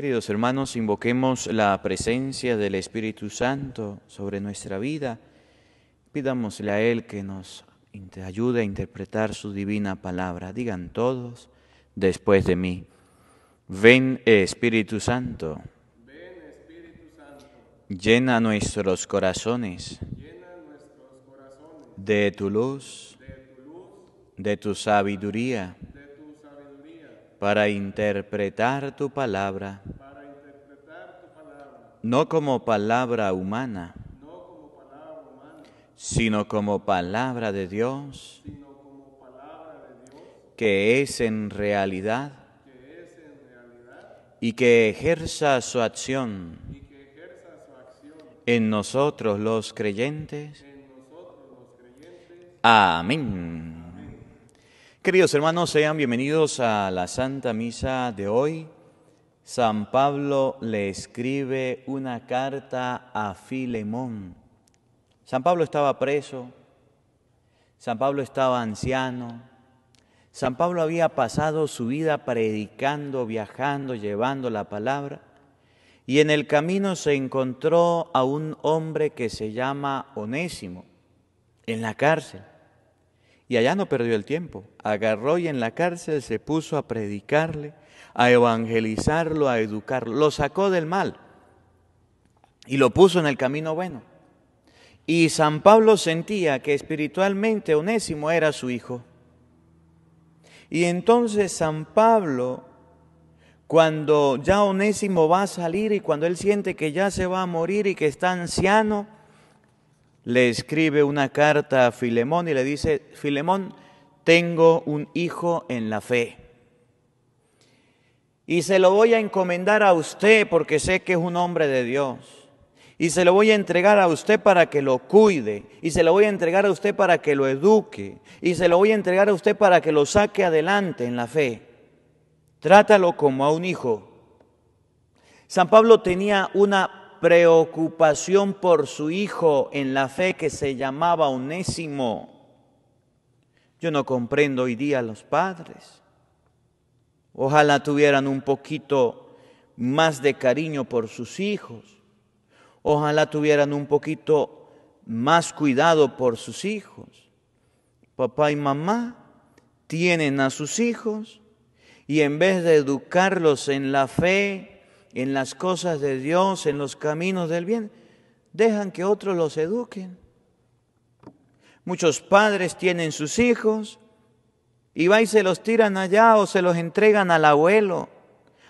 Queridos hermanos, invoquemos la presencia del Espíritu Santo sobre nuestra vida. Pidámosle a Él que nos ayude a interpretar su divina palabra. Digan todos después de mí. Ven Espíritu Santo. Llena nuestros corazones, De, tu luz, de tu luz, de tu sabiduría para interpretar tu palabra, No, como palabra humana, sino como palabra de Dios, que, es en realidad, y que ejerza su acción, En nosotros los creyentes. Amén. Queridos hermanos, sean bienvenidos a la Santa Misa de hoy. San Pablo le escribe una carta a Filemón. San Pablo estaba preso, San Pablo estaba anciano, San Pablo había pasado su vida predicando, viajando, llevando la palabra, y en el camino se encontró a un hombre que se llama Onésimo, en la cárcel. Y allá no perdió el tiempo. Agarró y en la cárcel se puso a predicarle, a evangelizarlo, a educarlo. Lo sacó del mal y lo puso en el camino bueno. Y San Pablo sentía que espiritualmente Onésimo era su hijo. Y entonces San Pablo, cuando ya Onésimo va a salir y cuando él siente que ya se va a morir y que está anciano, le escribe una carta a Filemón y le dice, Filemón, tengo un hijo en la fe. Y se lo voy a encomendar a usted porque sé que es un hombre de Dios. Y se lo voy a entregar a usted para que lo cuide. Y se lo voy a entregar a usted para que lo eduque. Y se lo voy a entregar a usted para que lo saque adelante en la fe. Trátalo como a un hijo. San Pablo tenía una preocupación por su hijo en la fe que se llamaba unésimo. Yo no comprendo hoy día a los padres. Ojalá tuvieran un poquito más de cariño por sus hijos. Ojalá tuvieran un poquito más cuidado por sus hijos. Papá y mamá tienen a sus hijos y en vez de educarlos en la fe, en las cosas de Dios, en los caminos del bien, dejan que otros los eduquen. Muchos padres tienen sus hijos y va y se los tiran allá o se los entregan al abuelo,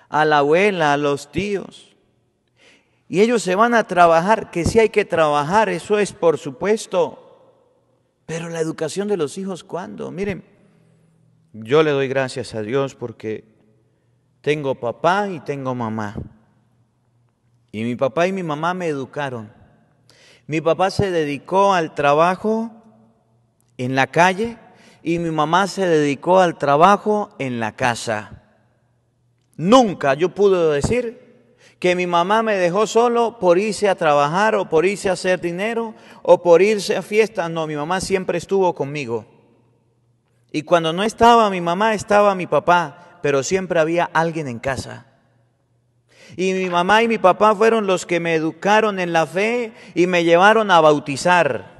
a la abuela, a los tíos. Y ellos se van a trabajar, que si hay que trabajar, eso es por supuesto. Pero la educación de los hijos, ¿cuándo? Miren, yo le doy gracias a Dios porque tengo papá y tengo mamá. Y mi papá y mi mamá me educaron. Mi papá se dedicó al trabajo en la calle y mi mamá se dedicó al trabajo en la casa. Nunca yo pude decir que mi mamá me dejó solo por irse a trabajar o por irse a hacer dinero o por irse a fiestas. No, mi mamá siempre estuvo conmigo. Y cuando no estaba mi mamá, estaba mi papá pero siempre había alguien en casa. Y mi mamá y mi papá fueron los que me educaron en la fe y me llevaron a bautizar.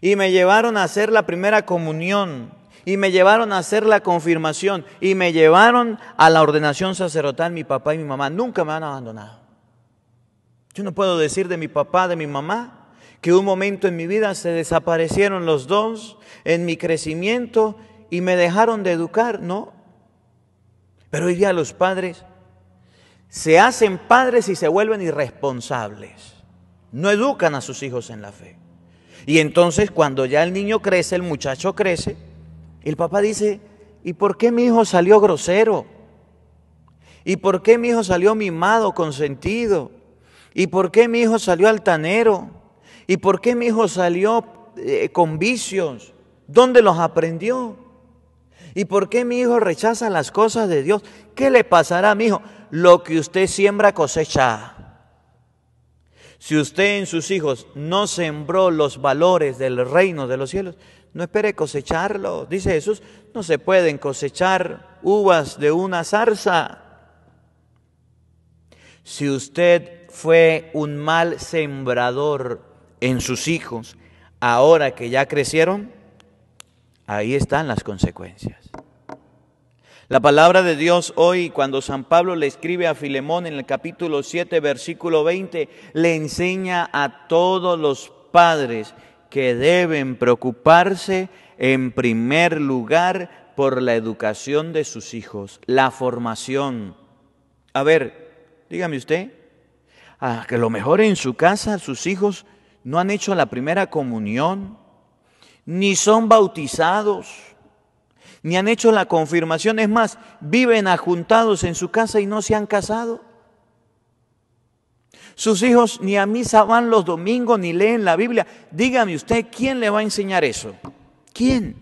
Y me llevaron a hacer la primera comunión. Y me llevaron a hacer la confirmación. Y me llevaron a la ordenación sacerdotal mi papá y mi mamá. Nunca me han abandonado. Yo no puedo decir de mi papá, de mi mamá, que un momento en mi vida se desaparecieron los dos en mi crecimiento y me dejaron de educar. No, pero hoy día los padres se hacen padres y se vuelven irresponsables. No educan a sus hijos en la fe. Y entonces cuando ya el niño crece, el muchacho crece, el papá dice, ¿y por qué mi hijo salió grosero? ¿Y por qué mi hijo salió mimado, consentido? ¿Y por qué mi hijo salió altanero? ¿Y por qué mi hijo salió eh, con vicios? ¿Dónde los aprendió? ¿Y por qué mi hijo rechaza las cosas de Dios? ¿Qué le pasará a mi hijo? Lo que usted siembra cosecha. Si usted en sus hijos no sembró los valores del reino de los cielos, no espere cosecharlo. Dice Jesús, no se pueden cosechar uvas de una zarza. Si usted fue un mal sembrador en sus hijos, ahora que ya crecieron, ahí están las consecuencias. La palabra de Dios hoy, cuando San Pablo le escribe a Filemón en el capítulo 7, versículo 20, le enseña a todos los padres que deben preocuparse en primer lugar por la educación de sus hijos, la formación. A ver, dígame usted, a ah, que lo mejor en su casa sus hijos no han hecho la primera comunión, ni son bautizados, ni han hecho la confirmación. Es más, viven ajuntados en su casa y no se han casado. Sus hijos ni a misa van los domingos, ni leen la Biblia. Dígame usted, ¿quién le va a enseñar eso? ¿Quién?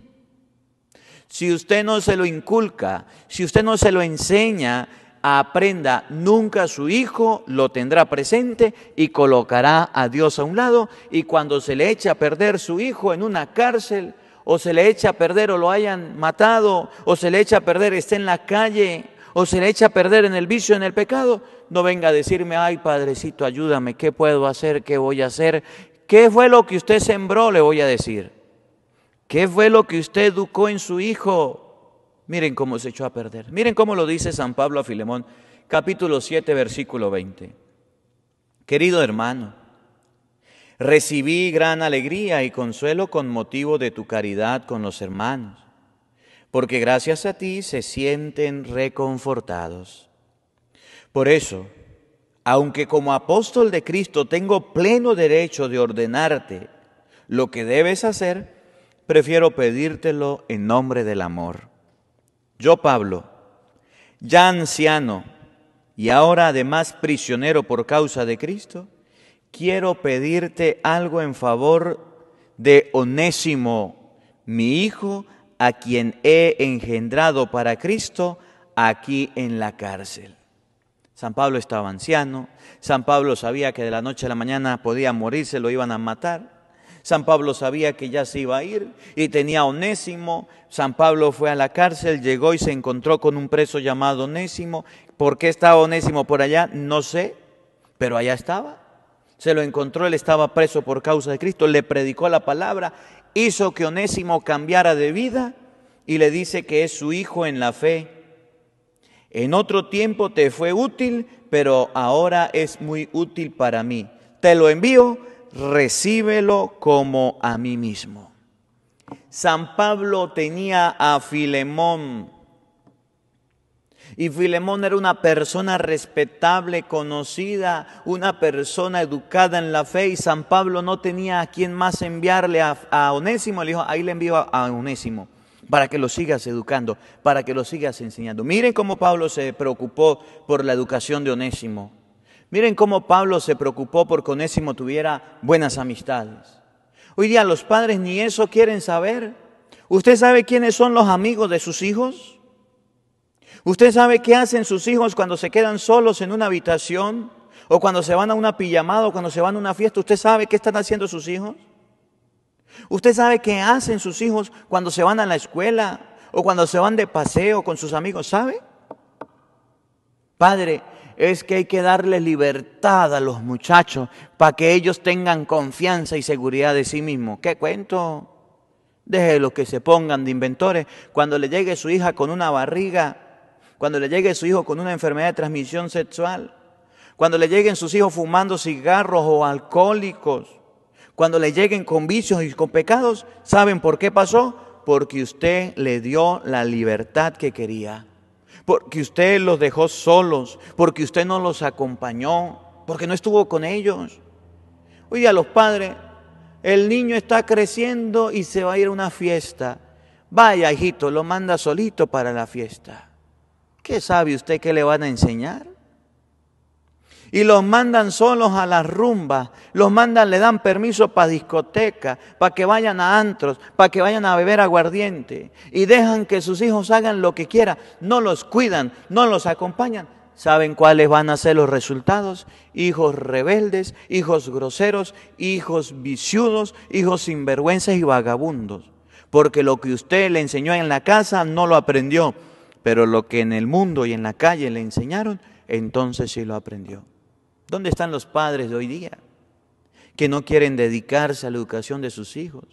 Si usted no se lo inculca, si usted no se lo enseña, aprenda, nunca su hijo lo tendrá presente y colocará a Dios a un lado y cuando se le echa a perder su hijo en una cárcel o se le echa a perder o lo hayan matado o se le echa a perder esté en la calle o se le echa a perder en el vicio, en el pecado, no venga a decirme, ay padrecito, ayúdame, ¿qué puedo hacer? ¿Qué voy a hacer? ¿Qué fue lo que usted sembró? Le voy a decir. ¿Qué fue lo que usted educó en su hijo? Miren cómo se echó a perder. Miren cómo lo dice San Pablo a Filemón, capítulo 7, versículo 20. Querido hermano, recibí gran alegría y consuelo con motivo de tu caridad con los hermanos, porque gracias a ti se sienten reconfortados. Por eso, aunque como apóstol de Cristo tengo pleno derecho de ordenarte lo que debes hacer, prefiero pedírtelo en nombre del amor yo, Pablo, ya anciano y ahora además prisionero por causa de Cristo, quiero pedirte algo en favor de Onésimo, mi hijo, a quien he engendrado para Cristo aquí en la cárcel. San Pablo estaba anciano, San Pablo sabía que de la noche a la mañana podía morirse, lo iban a matar. San Pablo sabía que ya se iba a ir y tenía Onésimo. San Pablo fue a la cárcel, llegó y se encontró con un preso llamado Onésimo. ¿Por qué estaba Onésimo por allá? No sé, pero allá estaba. Se lo encontró, él estaba preso por causa de Cristo, le predicó la palabra, hizo que Onésimo cambiara de vida y le dice que es su hijo en la fe. En otro tiempo te fue útil, pero ahora es muy útil para mí. Te lo envío recíbelo como a mí mismo. San Pablo tenía a Filemón. Y Filemón era una persona respetable, conocida, una persona educada en la fe. Y San Pablo no tenía a quien más enviarle a, Onésimo. Le dijo, ahí le envío a, a Onésimo para que lo sigas educando, para que lo sigas enseñando. Miren cómo Pablo se preocupó por la educación de Onésimo. Miren cómo Pablo se preocupó por que Onésimo tuviera buenas amistades. Hoy día los padres ni eso quieren saber. ¿Usted sabe quiénes son los amigos de sus hijos? ¿Usted sabe qué hacen sus hijos cuando se quedan solos en una habitación? ¿O cuando se van a una pijamada o cuando se van a una fiesta? ¿Usted sabe qué están haciendo sus hijos? ¿Usted sabe qué hacen sus hijos cuando se van a la escuela o cuando se van de paseo con sus amigos? ¿Sabe? Padre, es que hay que darle libertad a los muchachos para que ellos tengan confianza y seguridad de sí mismos. ¿Qué cuento? Deje los que se pongan de inventores. Cuando le llegue su hija con una barriga, cuando le llegue su hijo con una enfermedad de transmisión sexual, cuando le lleguen sus hijos fumando cigarros o alcohólicos, cuando le lleguen con vicios y con pecados, ¿saben por qué pasó? Porque usted le dio la libertad que quería porque usted los dejó solos, porque usted no los acompañó, porque no estuvo con ellos. Oye, a los padres, el niño está creciendo y se va a ir a una fiesta. Vaya, hijito, lo manda solito para la fiesta. ¿Qué sabe usted que le van a enseñar? y los mandan solos a las rumbas, los mandan, le dan permiso para discoteca, para que vayan a antros, para que vayan a beber aguardiente y dejan que sus hijos hagan lo que quieran, no los cuidan, no los acompañan. ¿Saben cuáles van a ser los resultados? Hijos rebeldes, hijos groseros, hijos viciudos, hijos sinvergüenzas y vagabundos. Porque lo que usted le enseñó en la casa no lo aprendió, pero lo que en el mundo y en la calle le enseñaron, entonces sí lo aprendió. ¿Dónde están los padres de hoy día que no quieren dedicarse a la educación de sus hijos?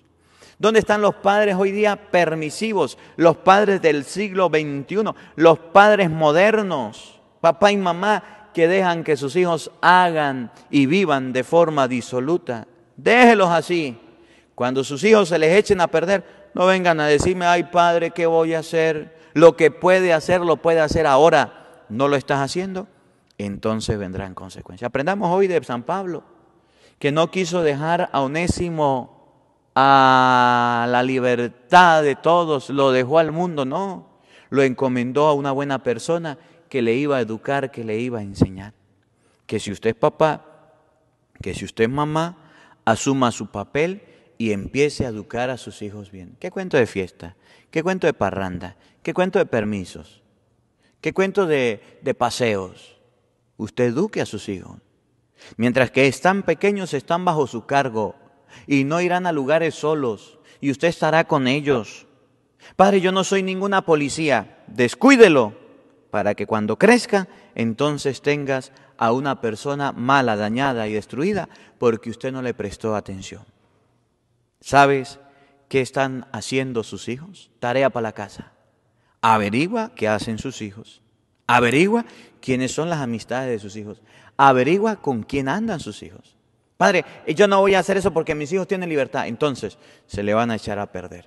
¿Dónde están los padres hoy día permisivos, los padres del siglo XXI, los padres modernos, papá y mamá que dejan que sus hijos hagan y vivan de forma disoluta? Déjelos así. Cuando sus hijos se les echen a perder, no vengan a decirme, ay padre, ¿qué voy a hacer? Lo que puede hacer, lo puede hacer ahora. ¿No lo estás haciendo? entonces vendrán consecuencias. Aprendamos hoy de San Pablo, que no quiso dejar a Onésimo a la libertad de todos, lo dejó al mundo, no, lo encomendó a una buena persona que le iba a educar, que le iba a enseñar. Que si usted es papá, que si usted es mamá, asuma su papel y empiece a educar a sus hijos bien. ¿Qué cuento de fiesta? ¿Qué cuento de parranda? ¿Qué cuento de permisos? ¿Qué cuento de paseos? usted eduque a sus hijos. Mientras que están pequeños, están bajo su cargo y no irán a lugares solos y usted estará con ellos. Padre, yo no soy ninguna policía, descuídelo para que cuando crezca, entonces tengas a una persona mala, dañada y destruida porque usted no le prestó atención. ¿Sabes qué están haciendo sus hijos? Tarea para la casa. Averigua qué hacen sus hijos. Averigua quiénes son las amistades de sus hijos. Averigua con quién andan sus hijos. Padre, yo no voy a hacer eso porque mis hijos tienen libertad. Entonces, se le van a echar a perder.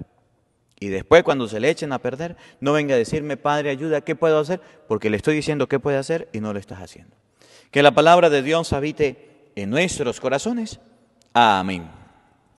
Y después, cuando se le echen a perder, no venga a decirme, Padre, ayuda, ¿qué puedo hacer? Porque le estoy diciendo qué puede hacer y no lo estás haciendo. Que la palabra de Dios habite en nuestros corazones. Amén.